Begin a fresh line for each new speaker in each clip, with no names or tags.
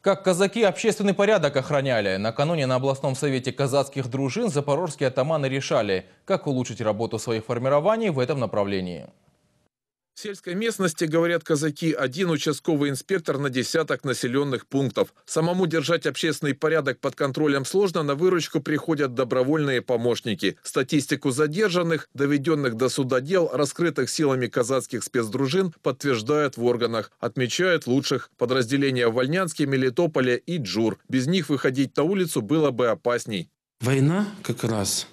Как казаки общественный порядок охраняли. Накануне на областном совете казацких дружин запорожские атаманы решали, как улучшить работу своих формирований в этом направлении. В сельской местности, говорят казаки, один участковый инспектор на десяток населенных пунктов. Самому держать общественный порядок под контролем сложно, на выручку приходят добровольные помощники. Статистику задержанных, доведенных до суда дел, раскрытых силами казацких спецдружин, подтверждают в органах. Отмечают лучших подразделения в Вольнянске, Мелитополе и Джур. Без них выходить на улицу было бы опасней.
Война как раз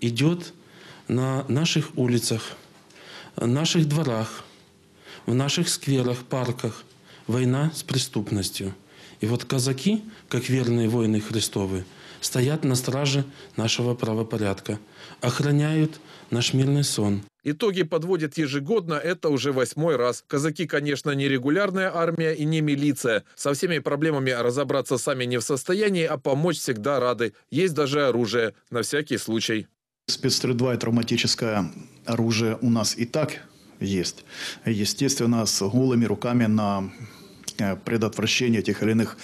идет на наших улицах, наших дворах, в наших скверах, парках. Война с преступностью. И вот казаки, как верные воины Христовы, стоят на страже нашего правопорядка, охраняют наш мирный сон.
Итоги подводят ежегодно, это уже восьмой раз. Казаки, конечно, не регулярная армия и не милиция. Со всеми проблемами разобраться сами не в состоянии, а помочь всегда рады. Есть даже оружие, на всякий случай.
Спецсредва и травматическое оружие у нас и так есть. Естественно, с голыми руками на э, предотвращение тех или иных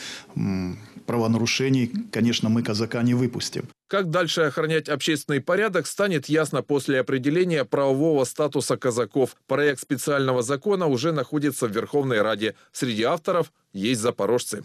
правонарушений, конечно, мы казака не выпустим.
Как дальше охранять общественный порядок, станет ясно после определения правового статуса казаков. Проект специального закона уже находится в Верховной Раде. Среди авторов есть запорожцы.